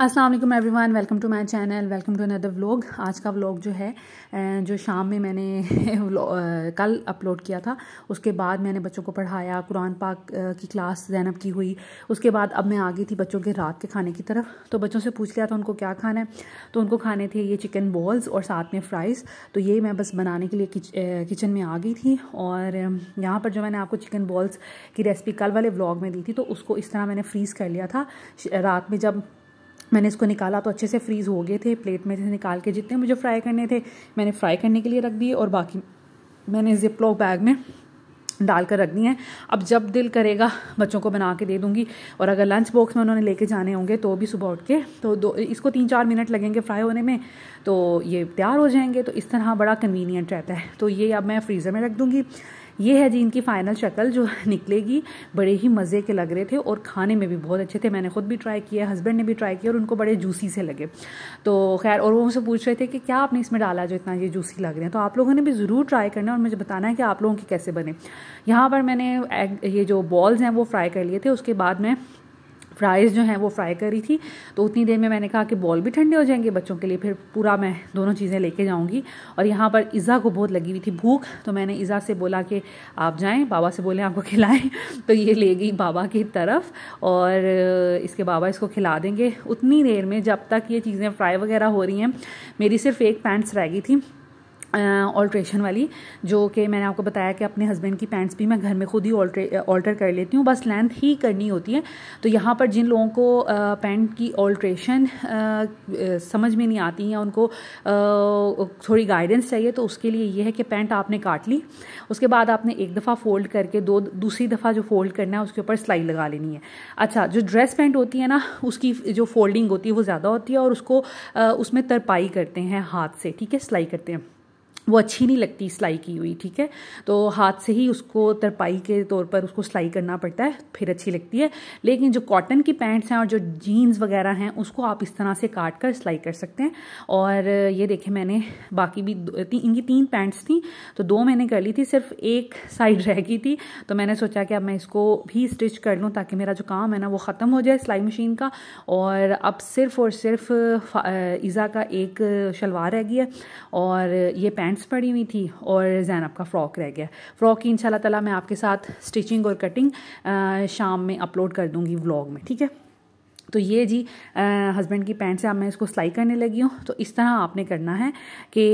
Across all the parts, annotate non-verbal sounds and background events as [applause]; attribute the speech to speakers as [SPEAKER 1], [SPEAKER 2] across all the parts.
[SPEAKER 1] Aslam everyone welcome to my channel welcome to another vlog आज का vlog जो है जो शाम में मैंने [laughs] कल अपलोड किया था उसके बाद मैंने बच्चों को पढ़ाया कुरान पाक की क्लास जैनब की हुई उसके बाद अब मैं आ गई थी बच्चों के रात के खाने की तरफ तो बच्चों से पूछ लिया था उनको क्या खाना है तो उनको खाने थे ये चिकन बॉल्स और साथ में फ्राइज़ तो ये मैं बस बनाने के लिए किच, किचन में आ गई थी और यहाँ पर जो मैंने आपको चिकन बॉल्स की रेसिपी कल वाले ब्लॉग में दी थी तो उसको इस तरह मैंने फ्रीज़ कर लिया था रात में जब मैंने इसको निकाला तो अच्छे से फ्रीज़ हो गए थे प्लेट में से निकाल के जितने मुझे फ्राई करने थे मैंने फ्राई करने के लिए रख दिए और बाकी मैंने लॉक बैग में डाल कर रख दी हैं अब जब दिल करेगा बच्चों को बना के दे दूँगी और अगर लंच बॉक्स में उन्होंने लेके जाने होंगे तो भी सुबह उठ के तो दो इसको तीन चार मिनट लगेंगे फ्राई होने में तो ये तैयार हो जाएंगे तो इस तरह बड़ा कन्वीनियंट रहता है तो ये अब मैं फ्रीज़र में रख दूँगी ये है जी इनकी फाइनल शक्ल जो [laughs] निकलेगी बड़े ही मज़े के लग रहे थे और खाने में भी बहुत अच्छे थे मैंने खुद भी ट्राई किया हस्बैंड ने भी ट्राई किया और उनको बड़े जूसी से लगे तो खैर और वो मुझसे पूछ रहे थे कि क्या आपने इसमें डाला जो इतना ये जूसी लग रहे हैं तो आप लोगों ने भी ज़रूर ट्राई करना और मुझे बताना है कि आप लोगों के कैसे बने यहाँ पर मैंने ये जो बॉल्स हैं वो फ्राई कर लिए थे उसके बाद में फ्राइज़ जो हैं वो फ्राई करी थी तो उतनी देर में मैंने कहा कि बॉल भी ठंडे हो जाएंगे बच्चों के लिए फिर पूरा मैं दोनों चीज़ें लेके जाऊंगी और यहाँ पर इज़ा को बहुत लगी हुई थी भूख तो मैंने इज़ा से बोला कि आप जाएं बाबा से बोले आपको खिलाएं [laughs] तो ये ले गई बाबा की तरफ और इसके बाबा इसको खिला देंगे उतनी देर में जब तक ये चीज़ें फ्राई वगैरह हो रही हैं मेरी सिर्फ एक पैंट्स रह गई थी ऑल्ट्रेशन वाली जो कि मैंने आपको बताया कि अपने हस्बैंड की पैंट्स भी मैं घर में खुद ही ऑल्टर कर लेती हूँ बस लेंथ ही करनी होती है तो यहाँ पर जिन लोगों को पैंट की ऑल्ट्रेशन समझ में नहीं आती या उनको आ, थोड़ी गाइडेंस चाहिए तो उसके लिए ये है कि पैंट आपने काट ली उसके बाद आपने एक दफ़ा फोल्ड करके दो दूसरी दफ़ा जो फोल्ड करना है उसके ऊपर सिलाई लगा लेनी है अच्छा जो ड्रेस पैंट होती है ना उसकी जो फोल्डिंग होती है वो ज़्यादा होती है और उसको आ, उसमें तरपाई करते हैं हाथ से ठीक है सिलाई करते हैं वो अच्छी नहीं लगती सिलाई की हुई ठीक है तो हाथ से ही उसको तरपाई के तौर पर उसको सिलाई करना पड़ता है फिर अच्छी लगती है लेकिन जो कॉटन की पैंट्स हैं और जो जीन्स वगैरह हैं उसको आप इस तरह से काट कर सिलाई कर सकते हैं और ये देखे मैंने बाकी भी ती, इनकी तीन पैंट्स थी तो दो मैंने कर ली थी सिर्फ एक साइड रह गई थी तो मैंने सोचा कि अब मैं इसको भी स्टिच कर लूँ ताकि मेरा जो काम है ना वो ख़त्म हो जाए सिलाई मशीन का और अब सिर्फ और सिर्फ ईज़ा का एक शलवार रह गई है और ये पैंट पैंट्स पड़ी हुई थी और जैनब का फ़्रॉक रह गया फ़्रॉक की इन ताला मैं आपके साथ स्टिचिंग और कटिंग शाम में अपलोड कर दूँगी व्लॉग में ठीक है तो ये जी हस्बैंड की पैंट से अब मैं इसको सिलाई करने लगी हूँ तो इस तरह आपने करना है कि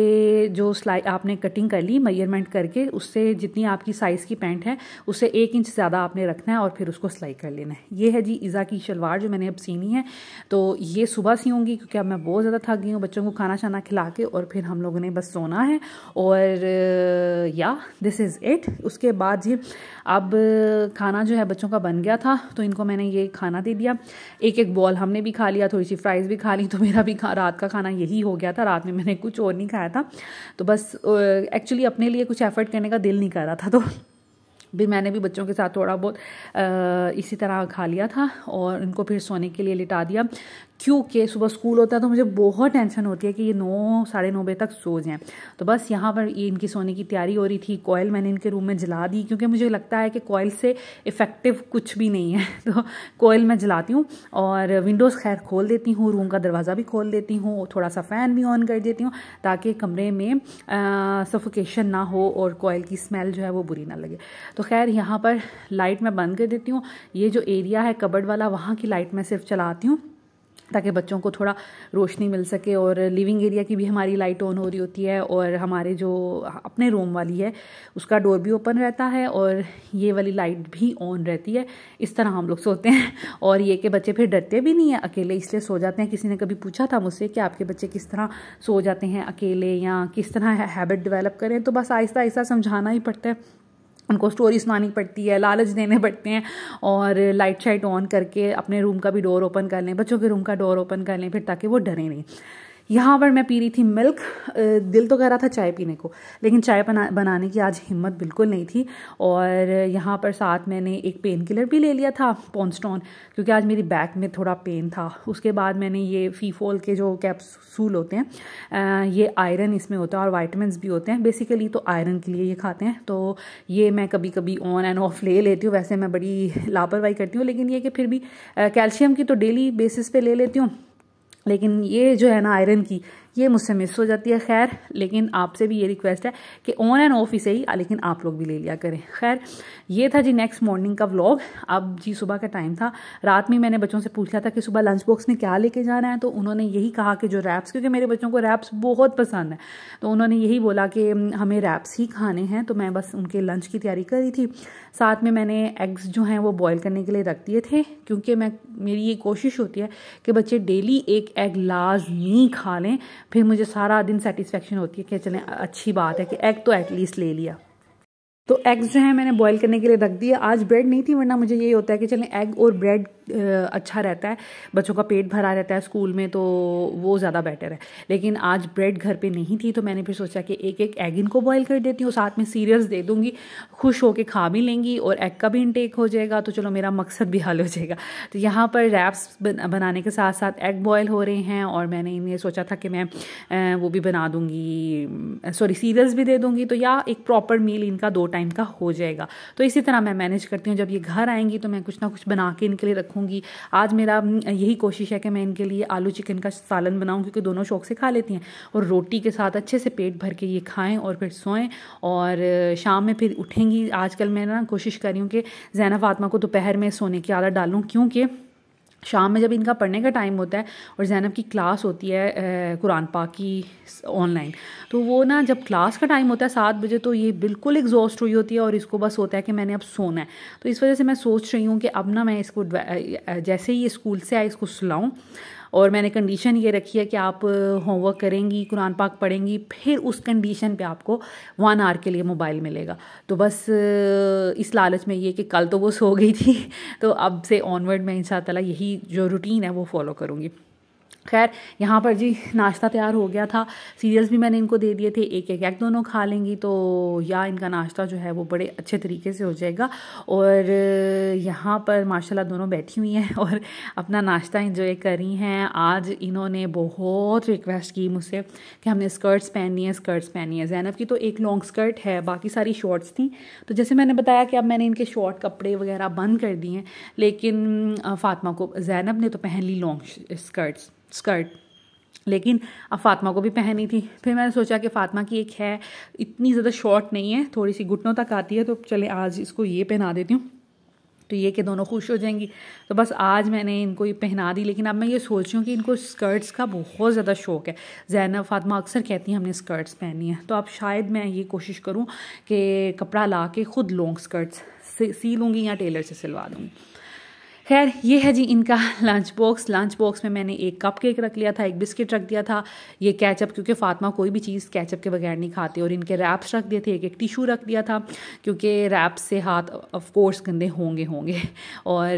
[SPEAKER 1] जो सिलाई आपने कटिंग कर ली मेजरमेंट करके उससे जितनी आपकी साइज़ की पैंट है उससे एक इंच ज़्यादा आपने रखना है और फिर उसको सिलाई कर लेना है ये है जी ईज़ा की शलवार जो मैंने अब सीनी है तो ये सुबह सीऊँगी क्योंकि अब मैं बहुत ज़्यादा थक गई हूँ बच्चों को खाना छाना खिला के और फिर हम लोगों ने बस सोना है और या दिस इज़ इट उसके बाद जी अब खाना जो है बच्चों का बन गया था तो इनको मैंने ये खाना दे दिया एक एक बॉल हमने भी खा लिया थोड़ी सी फ्राइज़ भी खा ली तो मेरा भी खा रात का खाना यही हो गया था रात में मैंने कुछ और नहीं खाया था तो बस एक्चुअली अपने लिए कुछ एफर्ट करने का दिल नहीं कर रहा था तो भी मैंने भी बच्चों के साथ थोड़ा बहुत इसी तरह खा लिया था और उनको फिर सोने के लिए लिटा दिया क्योंकि सुबह स्कूल होता है तो मुझे बहुत टेंशन होती है कि ये नौ साढ़े नौ बजे तक सो जाएं तो बस यहाँ पर ये इनकी सोने की तैयारी हो रही थी कोयल मैंने इनके रूम में जला दी क्योंकि मुझे लगता है कि कोयल से इफ़ेक्टिव कुछ भी नहीं है [laughs] तो कोयल मैं जलाती हूँ और विंडोज़ खैर खोल देती हूँ रूम का दरवाज़ा भी खोल देती हूँ थोड़ा सा फ़ैन भी ऑन कर देती हूँ ताकि कमरे में सफोकेशन ना हो और कोयल की स्मेल जो है वो बुरी ना लगे तो खैर यहाँ पर लाइट मैं बंद कर देती हूँ ये जो एरिया है कबड़ वाला वहाँ की लाइट मैं सिर्फ चलाती हूँ ताकि बच्चों को थोड़ा रोशनी मिल सके और लिविंग एरिया की भी हमारी लाइट ऑन हो रही होती है और हमारे जो अपने रूम वाली है उसका डोर भी ओपन रहता है और ये वाली लाइट भी ऑन रहती है इस तरह हम लोग सोते हैं और ये कि बच्चे फिर डरते भी नहीं हैं अकेले इसलिए सो जाते हैं किसी ने कभी पूछा था मुझसे कि आपके बच्चे किस तरह सो जाते हैं अकेले या किस तरह हैबिट डिवेलप करें तो बस आहिस्ता आहिस्ता समझाना ही पड़ता है उनको स्टोरी सुनानी पड़ती है लालच देने पड़ते हैं और लाइट शाइट ऑन करके अपने रूम का भी डोर ओपन कर लें बच्चों के रूम का डोर ओपन कर लें फिर ताकि वो डरे नहीं यहाँ पर मैं पी रही थी मिल्क दिल तो कह रहा था चाय पीने को लेकिन चाय बना बनाने की आज हिम्मत बिल्कुल नहीं थी और यहाँ पर साथ मैंने एक पेन किलर भी ले लिया था पॉन्स्टोन क्योंकि आज मेरी बैक में थोड़ा पेन था उसके बाद मैंने ये फीफोल के जो कैप्सूल होते हैं ये आयरन इसमें होता है और वाइटमिन भी होते हैं बेसिकली तो आयरन के लिए ये खाते हैं तो ये मैं कभी कभी ऑन एंड ऑफ ले लेती हूँ वैसे मैं बड़ी लापरवाही करती हूँ लेकिन ये कि फिर भी कैल्शियम की तो डेली बेसिस पे ले लेती हूँ लेकिन ये जो है ना आयरन की ये मुझसे मिस हो जाती है खैर लेकिन आपसे भी ये रिक्वेस्ट है कि ऑन एंड ऑफ इसे ही लेकिन आप लोग भी ले लिया करें खैर ये था जी नेक्स्ट मॉर्निंग का व्लॉग अब जी सुबह का टाइम था रात में मैंने बच्चों से पूछा था कि सुबह लंच बॉक्स में क्या लेके जाना है तो उन्होंने यही कहा कि जो रैप्स क्योंकि मेरे बच्चों को रैप्स बहुत पसंद है तो उन्होंने यही बोला कि हमें रैप्स ही खाने हैं तो मैं बस उनके लंच की तैयारी कर रही थी साथ में मैंने एग्स जो हैं वो बॉयल करने के लिए रख दिए थे क्योंकि मैं मेरी ये कोशिश होती है कि बच्चे डेली एक एग लाजमी खा लें फिर मुझे सारा दिन सेटिस्फेक्शन होती है कि चले अच्छी बात है कि एग तो एटलीस्ट ले लिया तो एग्स जो है मैंने बॉईल करने के लिए रख दिया आज ब्रेड नहीं थी वरना मुझे यही होता है कि चलें एग और ब्रेड अच्छा रहता है बच्चों का पेट भरा रहता है स्कूल में तो वो ज़्यादा बेटर है लेकिन आज ब्रेड घर पे नहीं थी तो मैंने फिर सोचा कि एक एक एग इनको बॉईल कर देती हूँ साथ में सीरियल्स दे दूँगी खुश होकर खा भी लेंगी और एग का भी इनटेक हो जाएगा तो चलो मेरा मकसद भी हल हो जाएगा तो यहाँ पर रैप्स बनाने के साथ साथ एग बॉयल हो रहे हैं और मैंने इन्हें सोचा था कि मैं वो भी बना दूँगी सॉरी सीरियल्स भी दे दूँगी तो या एक प्रॉपर मील इनका दो टाइम का हो जाएगा तो इसी तरह मैं मैनेज करती हूँ जब ये घर आएंगी तो मैं कुछ ना कुछ बना के इनके लिए रखूँगी आज मेरा यही कोशिश है कि मैं इनके लिए आलू चिकन का सालन बनाऊँ क्योंकि दोनों शौक से खा लेती हैं और रोटी के साथ अच्छे से पेट भर के ये खाएँ और फिर सोएँ और शाम में फिर उठेंगी आजकल मैं ना कोशिश कर रही हूँ कि जैनब फातमा को दोपहर में सोने की आदत डालूँ क्योंकि शाम में जब इनका पढ़ने का टाइम होता है और जैनब की क्लास होती है कुरान पाक की ऑनलाइन तो वो ना जब क्लास का टाइम होता है सात बजे तो ये बिल्कुल एग्जॉस्ट हुई होती है और इसको बस होता है कि मैंने अब सोना है तो इस वजह से मैं सोच रही हूँ कि अब ना मैं इसको जैसे ही स्कूल से आए इसको सुलाऊँ और मैंने कंडीशन ये रखी है कि आप होमवर्क करेंगी कुरान पाक पढ़ेंगी फिर उस कंडीशन पे आपको वन आवर के लिए मोबाइल मिलेगा तो बस इस लालच में ये कि कल तो वो सो गई थी [laughs] तो अब से ऑनवर्ड मैं इन यही जो रूटीन है वो फॉलो करूँगी खैर यहाँ पर जी नाश्ता तैयार हो गया था सीरियल्स भी मैंने इनको दे दिए थे एक एक एक दोनों खा लेंगी तो या इनका नाश्ता जो है वो बड़े अच्छे तरीके से हो जाएगा और यहाँ पर माशाल्लाह दोनों बैठी हुई हैं और अपना नाश्ता इंजॉय कर रही हैं आज इन्होंने बहुत रिक्वेस्ट की मुझसे कि हमने स्कर्ट्स पहननी है स्कर्ट्स पहननी है जैनब की तो एक लॉन्ग स्कर्ट है बाकी सारी शॉर्ट्स थी तो जैसे मैंने बताया कि अब मैंने इनके शॉर्ट कपड़े वगैरह बंद कर दिए हैं लेकिन फ़ातिमा को जैनब ने तो पहन ली लॉन्ग स्कर्ट्स स्कर्ट लेकिन अब फातिमा को भी पहनी थी फिर मैंने सोचा कि फातिमा की एक है इतनी ज़्यादा शॉर्ट नहीं है थोड़ी सी घुटनों तक आती है तो चले आज इसको ये पहना देती हूँ तो ये कि दोनों खुश हो जाएंगी तो बस आज मैंने इनको ये पहना दी लेकिन अब मैं ये सोच रही हूँ कि इनको स्कर्ट्स का बहुत ज़्यादा शौक है जैनब फातिमा अक्सर कहती हैं हमने स्कर्ट्स पहनी है तो अब शायद मैं ये कोशिश करूँ कि कपड़ा ला के ख़ुद लॉन्ग स्कर्ट्स सी लूँगी या टेलर से सिलवा दूँगी खैर ये है जी इनका लंच बॉक्स लंच बॉक्स में मैंने एक कप केक रख लिया था एक बिस्किट रख दिया था ये कैचअप क्योंकि फ़ातिमा कोई भी चीज़ कैचअप के बगैर नहीं खाते और इनके रैप्स रख दिए थे एक एक टिशू रख दिया था क्योंकि रैप्स से हाथ ऑफ कोर्स गंदे होंगे होंगे और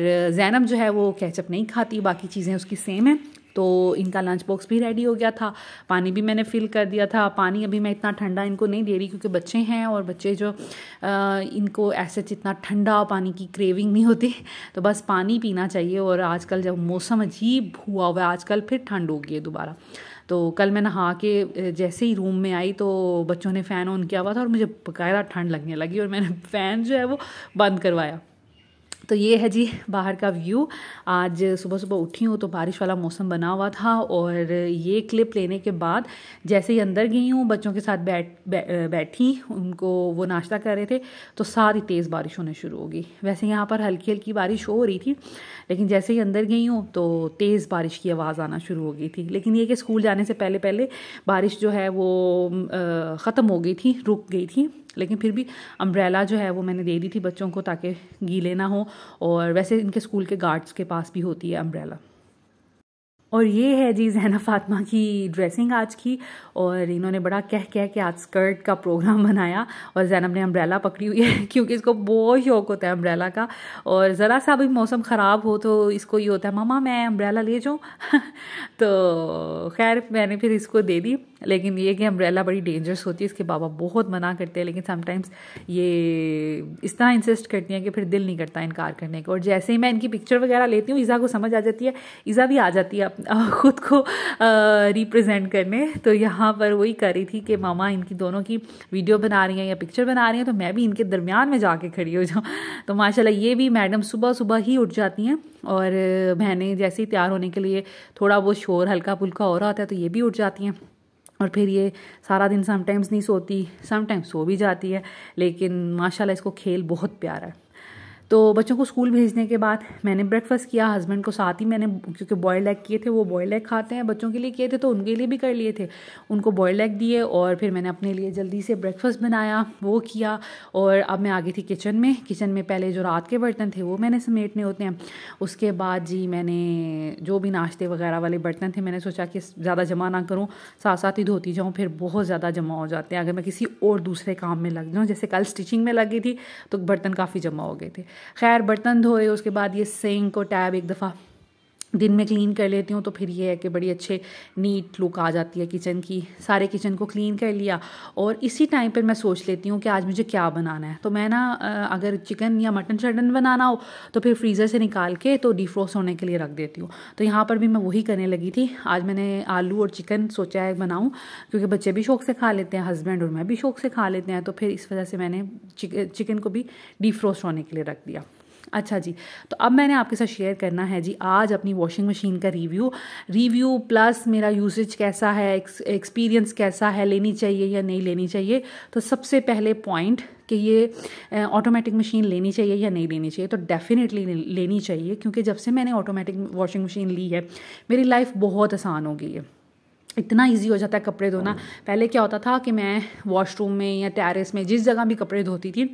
[SPEAKER 1] जैनब जो है वो कैचअप नहीं खाती बाकी चीज़ें उसकी सेम हैं तो इनका लंच बॉक्स भी रेडी हो गया था पानी भी मैंने फिल कर दिया था पानी अभी मैं इतना ठंडा इनको नहीं दे रही क्योंकि बच्चे हैं और बच्चे जो इनको ऐसे इतना ठंडा पानी की क्रेविंग नहीं होती तो बस पानी पीना चाहिए और आजकल जब मौसम अजीब हुआ हुआ है आजकल फिर ठंड हो गई है दोबारा तो कल मैं नहा के जैसे ही रूम में आई तो बच्चों ने फ़ैन ऑन किया हुआ था और मुझे बकायदा ठंड लगने लगी और मैंने फ़ैन [laughs] जो है वो बंद करवाया तो ये है जी बाहर का व्यू आज सुबह सुबह उठी हूँ तो बारिश वाला मौसम बना हुआ था और ये क्लिप लेने के बाद जैसे ही अंदर गई हूँ बच्चों के साथ बैठ बै, बैठी उनको वो नाश्ता कर रहे थे तो सारी तेज़ बारिश होने शुरू हो गई वैसे यहाँ पर हल्की हल्की बारिश हो रही थी लेकिन जैसे ही अंदर गई हूँ तो तेज़ बारिश की आवाज़ आना शुरू हो गई थी लेकिन ये कि स्कूल जाने से पहले पहले बारिश जो है वो ख़त्म हो गई थी रुक गई थी लेकिन फिर भी अम्ब्रेला जो है वो मैंने दे दी थी बच्चों को ताकि गीले ना हो और वैसे इनके स्कूल के गार्ड्स के पास भी होती है अम्ब्रेला और ये है जी जैना फातमा की ड्रेसिंग आज की और इन्होंने बड़ा कह कह के आज स्कर्ट का प्रोग्राम [laughs] बनाया और जैनब ने अम्ब्रेला पकड़ी हुई है [laughs] क्योंकि इसको बहुत शौक होता है अम्ब्रेला का और ज़रा सा भी मौसम ख़राब हो तो इसको ये होता है मामा मैं अम्ब्रेला ले जाऊँ [laughs] तो खैर मैंने फिर इसको दे दी लेकिन ये कि अम्ब्रेला बड़ी डेंजरस होती है इसके बाबा बहुत मना करते हैं लेकिन समटाइम्स ये इस तरह इंसिस्ट करती हैं कि फिर दिल नहीं करता इनकार करने का और जैसे ही मैं इनकी पिक्चर वगैरह लेती हूँ ईज़ा को समझ आ जाती है ईज़ा भी आ जाती है [laughs] ख़ुद को रिप्रजेंट करने तो यहाँ पर वही कर रही थी कि मामा इनकी दोनों की वीडियो बना रही हैं या पिक्चर बना रही हैं तो मैं भी इनके दरमियान में जाके खड़ी हो जाऊँ [laughs] तो माशाला ये भी मैडम सुबह सुबह ही उठ जाती हैं और बहनें जैसे ही तैयार होने के लिए थोड़ा वो शोर हल्का फुल्का हो रहा होता है तो ये भी उठ जाती हैं और फिर ये सारा दिन समटाइम्स नहीं सोती समटाइम्स सो भी जाती है लेकिन माशाल्लाह इसको खेल बहुत प्यारा है तो बच्चों को स्कूल भेजने के बाद मैंने ब्रेकफास्ट किया हस्बैंड को साथ ही मैंने क्योंकि बॉयल्ड एग किए थे वो बॉयल्ड एग खाते हैं बच्चों के लिए किए थे तो उनके लिए भी कर लिए थे उनको बॉयल्ड एग दिए और फिर मैंने अपने लिए जल्दी से ब्रेकफास्ट बनाया वो किया और अब मैं आ गई थी किचन में किचन में पहले जो रात के बर्तन थे वो मैंने समेटने होते हैं उसके बाद जी मैंने जो भी नाश्ते वगैरह वाले बर्तन थे मैंने सोचा कि ज़्यादा जमा ना करूँ साथ साथ ही धोती जाऊँ फिर बहुत ज़्यादा जमा हो जाते हैं अगर मैं किसी और दूसरे काम में लग जाऊँ जैसे कल स्टिचिंग में लगी थी तो बर्तन काफ़ी जमा हो गए थे खैर बर्तन धोए उसके बाद ये सिंक और टैब एक दफ़ा दिन में क्लीन कर लेती हूँ तो फिर ये है कि बड़ी अच्छे नीट लुक आ जाती है किचन की सारे किचन को क्लीन कर लिया और इसी टाइम पर मैं सोच लेती हूँ कि आज मुझे क्या बनाना है तो मैं ना अगर चिकन या मटन शटन बनाना हो तो फिर फ्रीज़र से निकाल के तो डिफ्रोस होने के लिए रख देती हूँ तो यहाँ पर भी मैं वही करने लगी थी आज मैंने आलू और चिकन सोचा है बनाऊँ क्योंकि बच्चे भी शौक से खा लेते हैं हस्बैंड और मैं भी शौक से खा लेते हैं तो फिर इस वजह से मैंने चिकन को भी डिफ्रोस्ट होने के लिए रख दिया अच्छा जी तो अब मैंने आपके साथ शेयर करना है जी आज अपनी वॉशिंग मशीन का रिव्यू रिव्यू प्लस मेरा यूसेज कैसा है एक्सपीरियंस कैसा है लेनी चाहिए या नहीं लेनी चाहिए तो सबसे पहले पॉइंट कि ये ऑटोमेटिक मशीन लेनी चाहिए या नहीं लेनी चाहिए तो डेफिनेटली लेनी चाहिए क्योंकि जब से मैंने ऑटोमेटिक वॉशिंग मशीन ली है मेरी लाइफ बहुत आसान हो गई है इतना इजी हो जाता है कपड़े धोना हाँ। पहले क्या होता था कि मैं वॉशरूम में या टेरेस में जिस जगह भी कपड़े धोती थी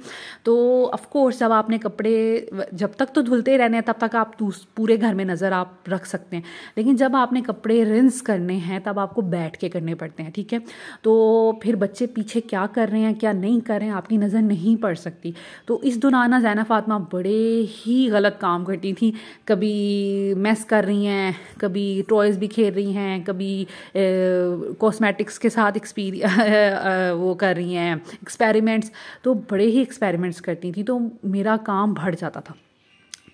[SPEAKER 1] तो ऑफकोर्स जब आपने कपड़े जब तक तो धुलते रहने हैं तब तक आप पूरे घर में नज़र आप रख सकते हैं लेकिन जब आपने कपड़े रिंस करने हैं तब आपको बैठ के करने पड़ते हैं ठीक है तो फिर बच्चे पीछे क्या कर रहे हैं क्या नहीं कर रहे हैं आपकी नज़र नहीं पड़ सकती तो इस दौरान जैन जैना फातमा बड़े ही गलत काम करती थी कभी मैस कर रही हैं कभी टॉयज़ भी खेल रही हैं कभी कॉस्मेटिक्स के साथ एक्सपीरिय [laughs] वो कर रही हैं एक्सपेरिमेंट्स तो बड़े ही एक्सपेरिमेंट्स करती थी तो मेरा काम बढ़ जाता था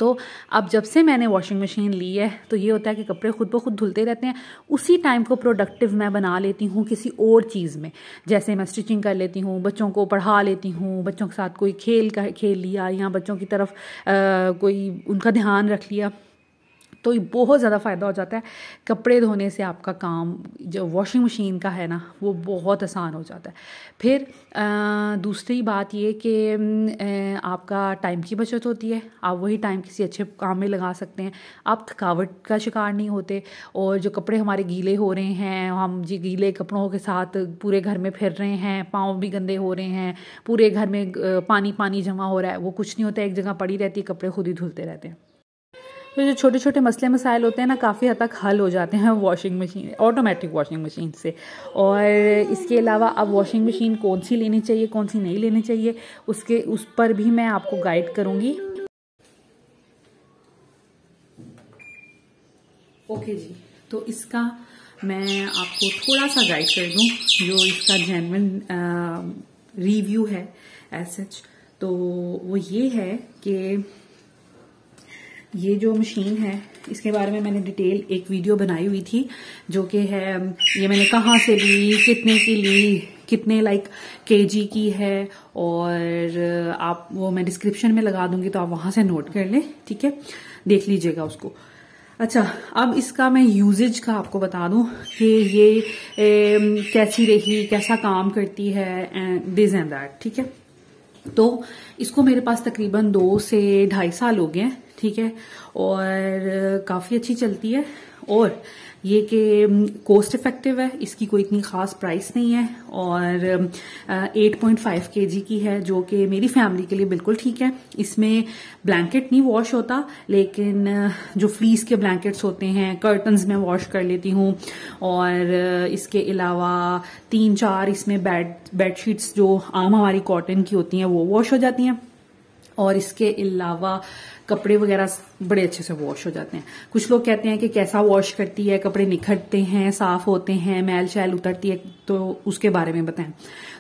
[SPEAKER 1] तो अब जब से मैंने वॉशिंग मशीन ली है तो ये होता है कि कपड़े खुद ब खुद धुलते रहते हैं उसी टाइम को प्रोडक्टिव मैं बना लेती हूँ किसी और चीज़ में जैसे मैं स्टिचिंग कर लेती हूँ बच्चों को पढ़ा लेती हूँ बच्चों के साथ कोई खेल का खेल लिया या बच्चों की तरफ आ, कोई उनका ध्यान रख लिया तो बहुत ज़्यादा फ़ायदा हो जाता है कपड़े धोने से आपका काम जो वॉशिंग मशीन का है ना वो बहुत आसान हो जाता है फिर आ, दूसरी बात ये कि आपका टाइम की बचत होती है आप वही टाइम किसी अच्छे काम में लगा सकते हैं आप थकावट का शिकार नहीं होते और जो कपड़े हमारे गीले हो रहे हैं हम जी गीले कपड़ों के साथ पूरे घर में फिर रहे हैं पाँव भी गंदे हो रहे हैं पूरे घर में पानी पानी जमा हो रहा है वो कुछ नहीं होता एक जगह पड़ी रहती है कपड़े खुद ही धुलते रहते हैं तो जो छोटे छोटे मसले मसाइल होते हैं ना काफ़ी हद तक हल हो जाते हैं washing machine automatic washing machine से और इसके अलावा अब वॉशिंग मशीन कौन सी लेनी चाहिए कौन सी नहीं लेनी चाहिए उसके उस पर भी मैं आपको गाइड करूँगी ओके okay जी तो इसका मैं आपको थोड़ा सा गाइड कर दूँ जो इसका जेनवन रिव्यू है एज सच तो वो ये है कि ये जो मशीन है इसके बारे में मैंने डिटेल एक वीडियो बनाई हुई थी जो कि है ये मैंने कहाँ से ली कितने की ली कितने लाइक जी की है और आप वो मैं डिस्क्रिप्शन में लगा दूंगी तो आप वहां से नोट कर लें ठीक है देख लीजिएगा उसको अच्छा अब इसका मैं यूजेज का आपको बता दूं कि ये ए, कैसी रही कैसा काम करती है एंड दिस एंड दैट ठीक है तो इसको मेरे पास तकरीबन दो से ढाई साल हो गए हैं ठीक है और काफ़ी अच्छी चलती है और ये कि कोस्ट इफेक्टिव है इसकी कोई इतनी खास प्राइस नहीं है और 8.5 केजी की है जो कि मेरी फैमिली के लिए बिल्कुल ठीक है इसमें ब्लैंकेट नहीं वॉश होता लेकिन जो फ्लीस के ब्लैंकेट्स होते हैं कर्टन्स में वॉश कर लेती हूँ और इसके अलावा तीन चार इसमें बेड बेडशीट्स जो आम हमारी कॉटन की होती हैं वो वॉश हो जाती हैं और इसके अलावा कपड़े वगैरह बड़े अच्छे से वॉश हो जाते हैं कुछ लोग कहते हैं कि कैसा वॉश करती है कपड़े निखरते हैं साफ होते हैं मैल शैल उतरती है तो उसके बारे में बताएं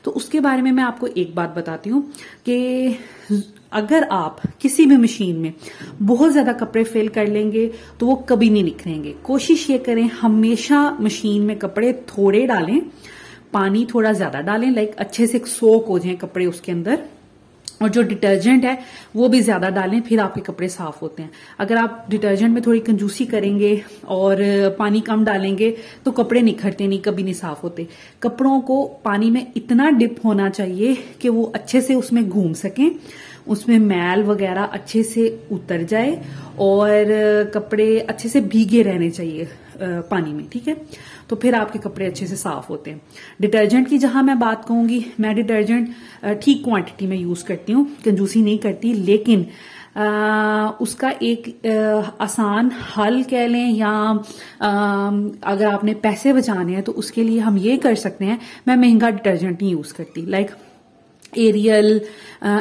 [SPEAKER 1] तो उसके बारे में मैं आपको एक बात बताती हूं कि अगर आप किसी भी मशीन में बहुत ज्यादा कपड़े फेल कर लेंगे तो वो कभी नहीं निखरेंगे कोशिश ये करें हमेशा मशीन में कपड़े थोड़े डालें पानी थोड़ा ज्यादा डालें लाइक अच्छे से सोक हो जाए कपड़े उसके अंदर और जो डिटर्जेंट है वो भी ज्यादा डालें फिर आपके कपड़े साफ होते हैं अगर आप डिटर्जेंट में थोड़ी कंजूसी करेंगे और पानी कम डालेंगे तो कपड़े निखरते नहीं कभी नहीं साफ होते कपड़ों को पानी में इतना डिप होना चाहिए कि वो अच्छे से उसमें घूम सकें उसमें मैल वगैरह अच्छे से उतर जाए और कपड़े अच्छे से भीगे रहने चाहिए पानी में ठीक है तो फिर आपके कपड़े अच्छे से साफ होते हैं डिटर्जेंट की जहां मैं बात कहूंगी मैं डिटर्जेंट ठीक क्वांटिटी में यूज करती हूँ कंजूसी नहीं करती लेकिन आ, उसका एक आ, आसान हल कह लें या आ, अगर आपने पैसे बचाने हैं तो उसके लिए हम ये कर सकते हैं मैं महंगा डिटर्जेंट नहीं यूज करती like like, Ariel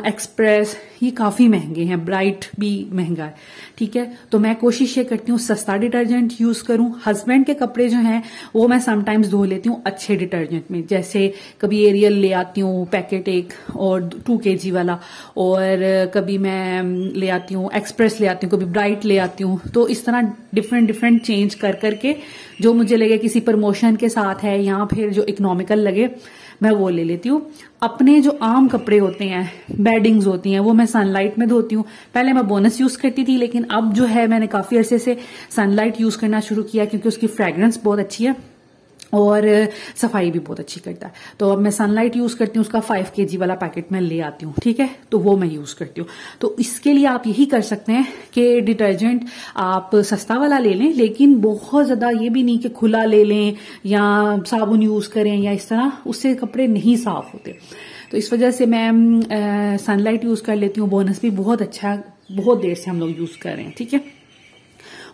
[SPEAKER 1] express uh, ये काफी महंगे हैं ब्राइट भी महंगा है ठीक है तो मैं कोशिश ये करती हूँ सस्ता डिटर्जेंट यूज करूं हस्बैंड के कपड़े जो हैं वो मैं समटाइम्स धो लेती हूँ अच्छे डिटर्जेंट में जैसे कभी एरियल ले आती हूँ पैकेट एक और टू के वाला और कभी मैं um, ले आती हूँ एक्सप्रेस ले आती हूँ कभी ब्राइट ले आती हूँ तो इस तरह डिफरेंट डिफरेंट चेंज कर करके जो मुझे लगे किसी प्रमोशन के साथ है या फिर जो इकोनॉमिकल लगे मैं वो ले लेती हूँ अपने जो आम कपड़े होते हैं बेडिंग्स होती हैं वो मैं सनलाइट में धोती हूँ पहले मैं बोनस यूज करती थी लेकिन अब जो है मैंने काफी अरसे से सनलाइट यूज करना शुरू किया क्योंकि उसकी फ्रेग्रेंस बहुत अच्छी है और सफाई भी बहुत अच्छी करता है तो अब मैं सनलाइट यूज करती हूँ उसका फाइव के वाला पैकेट मैं ले आती हूँ ठीक है तो वो मैं यूज करती हूँ तो इसके लिए आप यही कर सकते हैं कि डिटर्जेंट आप सस्ता वाला ले लें लेकिन बहुत ज्यादा ये भी नहीं कि खुला ले लें या साबुन यूज करें या इस तरह उससे कपड़े नहीं साफ होते तो इस वजह से मैं सनलाइट यूज कर लेती हूँ बोनस भी बहुत अच्छा बहुत देर से हम लोग यूज कर रहे हैं ठीक है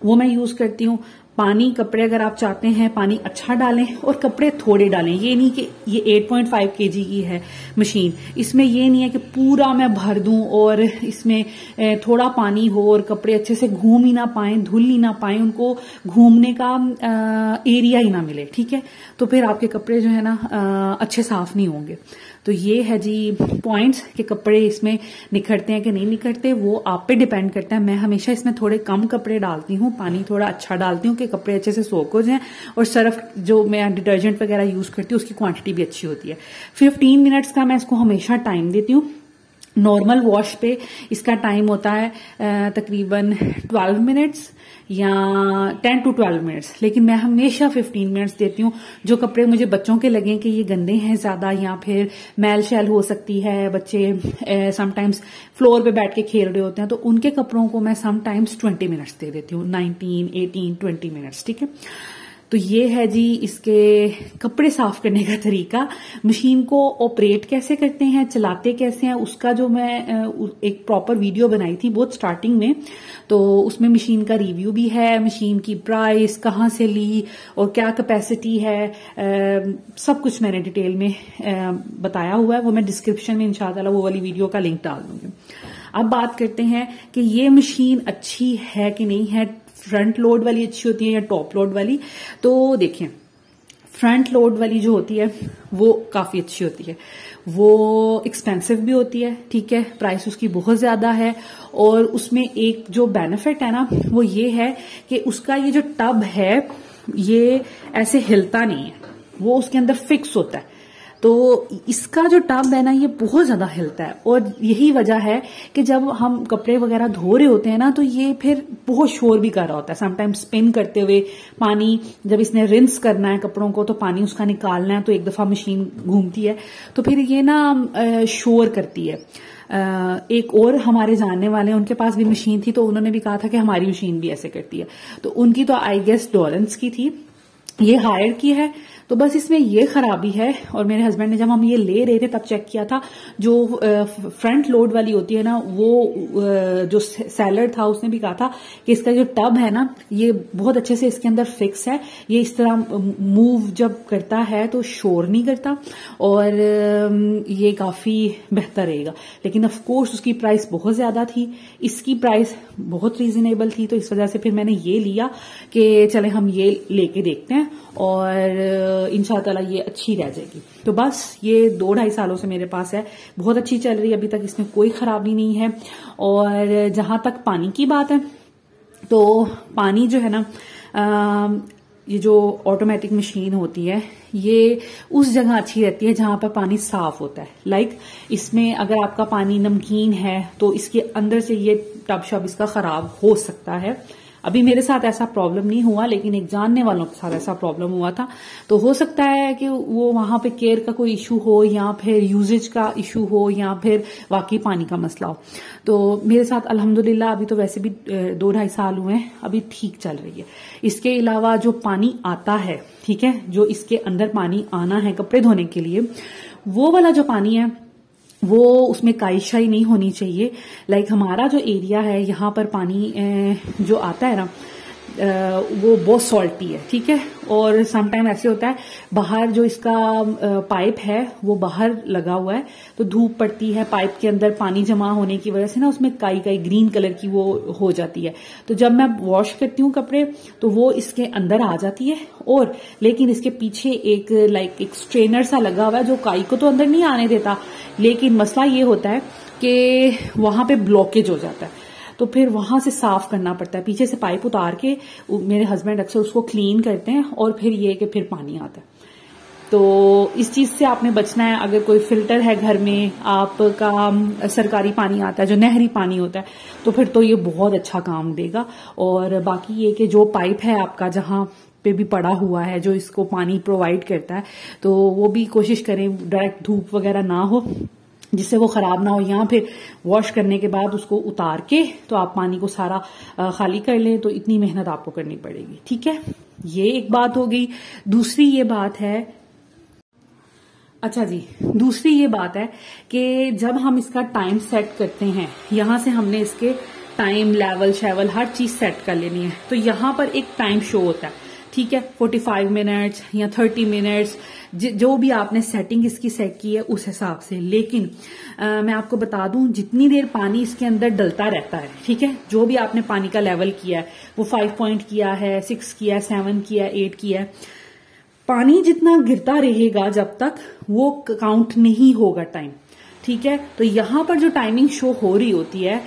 [SPEAKER 1] वो मैं यूज करती हूँ पानी कपड़े अगर आप चाहते हैं पानी अच्छा डालें और कपड़े थोड़े डालें ये नहीं कि ये 8.5 पॉइंट की है मशीन इसमें ये नहीं है कि पूरा मैं भर दूं और इसमें थोड़ा पानी हो और कपड़े अच्छे से घूम ही ना पाए धुल ही ना पाए उनको घूमने का एरिया ही ना मिले ठीक है तो फिर आपके कपड़े जो है ना अच्छे साफ नहीं होंगे तो ये है जी पॉइंट्स कि कपड़े इसमें निखरते हैं कि नहीं निखरते वो आप पे डिपेंड करता है मैं हमेशा इसमें थोड़े कम कपड़े डालती हूँ पानी थोड़ा अच्छा डालती हूँ कि कपड़े अच्छे से सोक हो जाए और सर्फ जो मैं डिटर्जेंट वगैरह यूज करती हूँ उसकी क्वांटिटी भी अच्छी होती है फिफ्टीन मिनट्स का मैं इसको हमेशा टाइम देती हूँ नॉर्मल वॉश पे इसका टाइम होता है तकरीबन ट्वेल्व मिनट्स या टेन टू ट्वेल्व मिनट्स लेकिन मैं हमेशा फिफ्टीन मिनट्स देती हूँ जो कपड़े मुझे बच्चों के लगे कि ये गंदे हैं ज्यादा या फिर मैल शैल हो सकती है बच्चे समटाइम्स फ्लोर पे बैठ के खेल रहे होते हैं तो उनके कपड़ों को मैं समटाइम्स ट्वेंटी मिनट्स दे देती हूँ नाइनटीन एटीन ट्वेंटी मिनट्स ठीक है तो ये है जी इसके कपड़े साफ करने का तरीका मशीन को ऑपरेट कैसे करते हैं चलाते कैसे हैं उसका जो मैं एक प्रॉपर वीडियो बनाई थी बहुत स्टार्टिंग में तो उसमें मशीन का रिव्यू भी है मशीन की प्राइस कहाँ से ली और क्या कैपेसिटी है आ, सब कुछ मैंने डिटेल में आ, बताया हुआ है वो मैं डिस्क्रिप्शन में इंशाल्लाह वो वाली वीडियो का लिंक डाल दूंगी अब बात करते हैं कि ये मशीन अच्छी है कि नहीं है फ्रंट लोड वाली अच्छी होती है या टॉप लोड वाली तो देखें फ्रंट लोड वाली जो होती है वो काफी अच्छी होती है वो एक्सपेंसिव भी होती है ठीक है प्राइस उसकी बहुत ज्यादा है और उसमें एक जो बेनिफिट है ना वो ये है कि उसका ये जो टब है ये ऐसे हिलता नहीं है वो उसके अंदर फिक्स होता है तो इसका जो टर्म ना ये बहुत ज्यादा हिलता है और यही वजह है कि जब हम कपड़े वगैरह धो रहे होते हैं ना तो ये फिर बहुत शोर भी कर रहा होता है समटाइम स्पिन करते हुए पानी जब इसने रिंस करना है कपड़ों को तो पानी उसका निकालना है तो एक दफा मशीन घूमती है तो फिर ये ना शोर करती है एक और हमारे जानने वाले उनके पास भी मशीन थी तो उन्होंने भी कहा था कि हमारी मशीन भी ऐसे करती है तो उनकी तो आई गेस डॉलन्स की थी ये हायर की है तो बस इसमें ये खराबी है और मेरे हस्बैंड ने जब हम ये ले रहे थे तब चेक किया था जो फ्रंट लोड वाली होती है ना वो जो सैलर था उसने भी कहा था कि इसका जो टब है ना ये बहुत अच्छे से इसके अंदर फिक्स है ये इस तरह मूव जब करता है तो शोर नहीं करता और ये काफी बेहतर रहेगा लेकिन ऑफकोर्स उसकी प्राइस बहुत ज्यादा थी इसकी प्राइस बहुत रिजनेबल थी तो इस वजह से फिर मैंने ये लिया कि चले हम ये लेके देखते हैं और इनशाला ये अच्छी रह जाएगी तो बस ये दो ढाई सालों से मेरे पास है बहुत अच्छी चल रही है अभी तक इसमें कोई खराबी नहीं है और जहां तक पानी की बात है तो पानी जो है ना ये जो ऑटोमेटिक मशीन होती है ये उस जगह अच्छी रहती है जहां पर पानी साफ होता है लाइक like, इसमें अगर आपका पानी नमकीन है तो इसके अंदर से ये टब शब इसका खराब हो सकता है अभी मेरे साथ ऐसा प्रॉब्लम नहीं हुआ लेकिन एक जानने वालों के साथ ऐसा प्रॉब्लम हुआ था तो हो सकता है कि वो वहां पे केयर का कोई इशू हो या फिर यूजेज का इशू हो या फिर वाकई पानी का मसला हो तो मेरे साथ अल्हम्दुलिल्लाह अभी तो वैसे भी दो ढाई साल हुए हैं अभी ठीक चल रही है इसके अलावा जो पानी आता है ठीक है जो इसके अंदर पानी आना है कपड़े धोने के लिए वो वाला जो पानी है वो उसमें काइशाई नहीं होनी चाहिए लाइक हमारा जो एरिया है यहाँ पर पानी जो आता है ना वो बहुत सॉल्टी है ठीक है और समटाइम ऐसे होता है बाहर जो इसका पाइप है वो बाहर लगा हुआ है तो धूप पड़ती है पाइप के अंदर पानी जमा होने की वजह से ना उसमें काई काई ग्रीन कलर की वो हो जाती है तो जब मैं वॉश करती हूँ कपड़े तो वो इसके अंदर आ जाती है और लेकिन इसके पीछे एक लाइक एक स्ट्रेनर सा लगा हुआ है जो काई को तो अंदर नहीं आने देता लेकिन मसला ये होता है कि वहां पर ब्लॉकेज हो जाता है तो फिर वहां से साफ करना पड़ता है पीछे से पाइप उतार के मेरे हस्बैंड अक्सर उसको क्लीन करते हैं और फिर ये कि फिर पानी आता है तो इस चीज से आपने बचना है अगर कोई फिल्टर है घर में आपका सरकारी पानी आता है जो नहरी पानी होता है तो फिर तो ये बहुत अच्छा काम देगा और बाकी ये कि जो पाइप है आपका जहां पे भी पड़ा हुआ है जो इसको पानी प्रोवाइड करता है तो वो भी कोशिश करें डायरेक्ट धूप वगैरह ना हो जिससे वो ख़राब ना हो या फिर वॉश करने के बाद उसको उतार के तो आप पानी को सारा खाली कर लें तो इतनी मेहनत आपको करनी पड़ेगी ठीक है ये एक बात हो गई दूसरी ये बात है अच्छा जी दूसरी ये बात है कि जब हम इसका टाइम सेट करते हैं यहां से हमने इसके टाइम लेवल शेवल हर चीज सेट कर लेनी है तो यहां पर एक टाइम शो होता है ठीक है 45 मिनट्स या 30 मिनट्स जो भी आपने सेटिंग इसकी सेट की है उस हिसाब से लेकिन आ, मैं आपको बता दूं जितनी देर पानी इसके अंदर डलता रहता है ठीक है जो भी आपने पानी का लेवल किया है वो फाइव पॉइंट किया है सिक्स किया है सेवन किया है एट किया है पानी जितना गिरता रहेगा जब तक वो काउंट नहीं होगा टाइम ठीक है तो यहां पर जो टाइमिंग शो हो रही होती है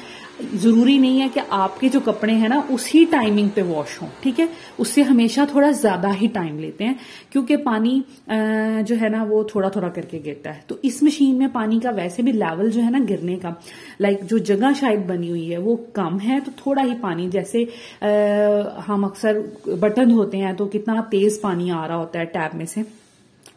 [SPEAKER 1] ज़रूरी नहीं है कि आपके जो कपड़े हैं ना उसी टाइमिंग पे वॉश हों ठीक है उससे हमेशा थोड़ा ज़्यादा ही टाइम लेते हैं क्योंकि पानी जो है ना वो थोड़ा थोड़ा करके गिरता है तो इस मशीन में पानी का वैसे भी लेवल जो है ना गिरने का लाइक जो जगह शायद बनी हुई है वो कम है तो थोड़ा ही पानी जैसे हम अक्सर बटन धोते हैं तो कितना तेज़ पानी आ रहा होता है टैब में से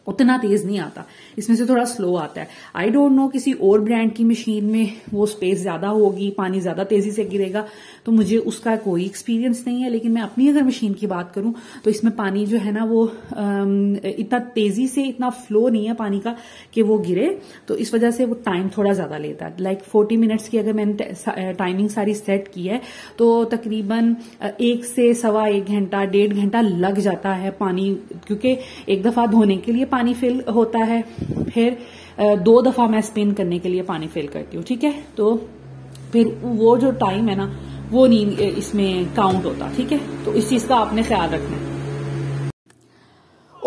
[SPEAKER 1] उतना तेज नहीं आता इसमें से थोड़ा स्लो आता है आई डोंट नो किसी और ब्रांड की मशीन में वो स्पेस ज्यादा होगी पानी ज्यादा तेजी से गिरेगा तो मुझे उसका कोई एक्सपीरियंस नहीं है लेकिन मैं अपनी अगर मशीन की बात करूं तो इसमें पानी जो है ना वो इतना तेजी से इतना फ्लो नहीं है पानी का कि वो गिरे तो इस वजह से वो टाइम थोड़ा ज्यादा लेता है लाइक फोर्टी मिनट्स की अगर मैंने टाइमिंग सारी सेट की है तो तकरीबन एक से सवा एक घंटा डेढ़ घंटा लग जाता है पानी क्योंकि एक दफा धोने के लिए पानी फिल होता है फिर दो दफा मैं स्पिन करने के लिए पानी फिल करती हूँ ठीक है तो फिर वो जो टाइम है ना वो नहीं इसमें काउंट होता ठीक है तो इस चीज का आपने ख्याल रखना है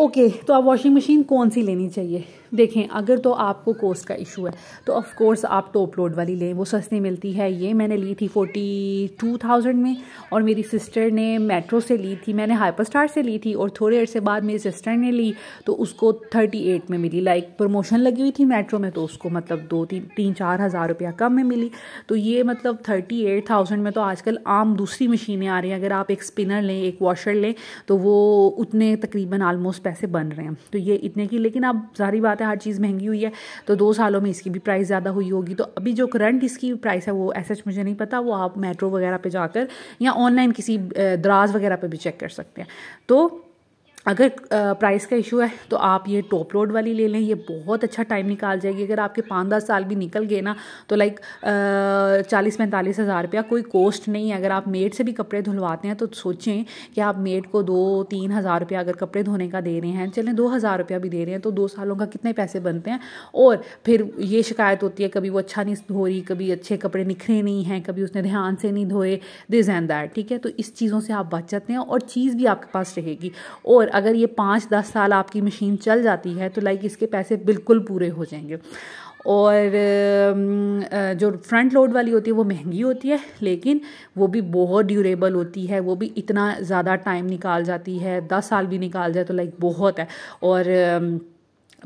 [SPEAKER 1] ओके okay, तो आप वॉशिंग मशीन कौन सी लेनी चाहिए देखें अगर तो आपको कोर्स का इशू है तो ऑफ़ कोर्स आप टॉप लोड वाली लें वो सस्ती मिलती है ये मैंने ली थी फोर्टी टू थाउजेंड में और मेरी सिस्टर ने मेट्रो से ली थी मैंने हाइपर स्टार से ली थी और थोड़े अर्से बाद मेरी सिस्टर ने ली तो उसको थर्टी एट में मिली लाइक प्रमोशन लगी हुई थी मेट्रो में तो उसको मतलब दो तीन तीन चार हज़ार रुपया कम में मिली तो ये मतलब थर्टी एट थाउजेंड में तो आजकल आम दूसरी मशीनें आ रही हैं अगर आप एक स्पिनर लें एक वॉशर लें तो वो उतने तकरीबन आलमोस्ट पैसे बन रहे हैं तो ये इतने की लेकिन आप जारी बात है हर चीज़ महंगी हुई है तो दो सालों में इसकी भी प्राइस ज़्यादा हुई होगी तो अभी जो करंट इसकी प्राइस है वो ऐसा मुझे नहीं पता वो आप मेट्रो वगैरह पर जाकर या ऑनलाइन किसी दराज वगैरह पर भी चेक कर सकते हैं तो अगर प्राइस का इशू है तो आप ये टॉप लोड वाली ले लें ये बहुत अच्छा टाइम निकाल जाएगी अगर आपके पाँच दस साल भी निकल गए ना तो लाइक चालीस पैंतालीस हज़ार रुपया कोई कॉस्ट नहीं है अगर आप मेड से भी कपड़े धुलवाते हैं तो सोचें कि आप मेड को दो तीन हज़ार रुपया अगर कपड़े धोने का दे रहे हैं चलें दो हज़ार रुपया भी दे रहे हैं तो दो सालों का कितने पैसे बनते हैं और फिर ये शिकायत होती है कभी वो अच्छा नहीं धो रही कभी अच्छे कपड़े निखरे नहीं हैं कभी उसने ध्यान से नहीं धोए दिस एंड दैट ठीक है तो इस चीज़ों से आप बच जाते हैं और चीज़ भी आपके पास रहेगी और अगर ये पाँच दस साल आपकी मशीन चल जाती है तो लाइक इसके पैसे बिल्कुल पूरे हो जाएंगे और जो फ्रंट लोड वाली होती है वो महंगी होती है लेकिन वो भी बहुत ड्यूरेबल होती है वो भी इतना ज़्यादा टाइम निकाल जाती है दस साल भी निकाल जाए तो लाइक बहुत है और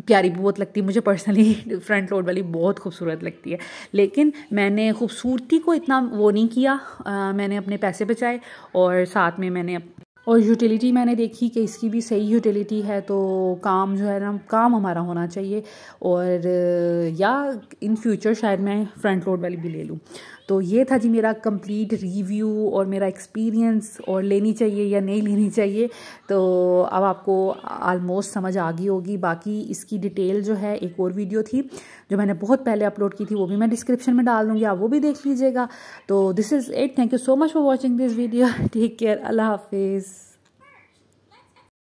[SPEAKER 1] प्यारी भी बहुत लगती है मुझे पर्सनली फ्रंट लोड वाली बहुत खूबसूरत लगती है लेकिन मैंने खूबसूरती को इतना वो नहीं किया आ, मैंने अपने पैसे बचाए और साथ में मैंने और यूटिलिटी मैंने देखी कि इसकी भी सही यूटिलिटी है तो काम जो है ना काम हमारा होना चाहिए और या इन फ्यूचर शायद मैं फ्रंट लोड वाली भी ले लूँ तो ये था जी मेरा कंप्लीट रिव्यू और मेरा एक्सपीरियंस और लेनी चाहिए या नहीं लेनी चाहिए तो अब आपको आलमोस्ट समझ आ गई होगी बाकी इसकी डिटेल जो है एक और वीडियो थी जो मैंने बहुत पहले अपलोड की थी वो भी मैं डिस्क्रिप्शन में डाल दूँगी आप वो भी देख लीजिएगा तो this is it thank you so much for watching this video take care अल्लाह हाफिज़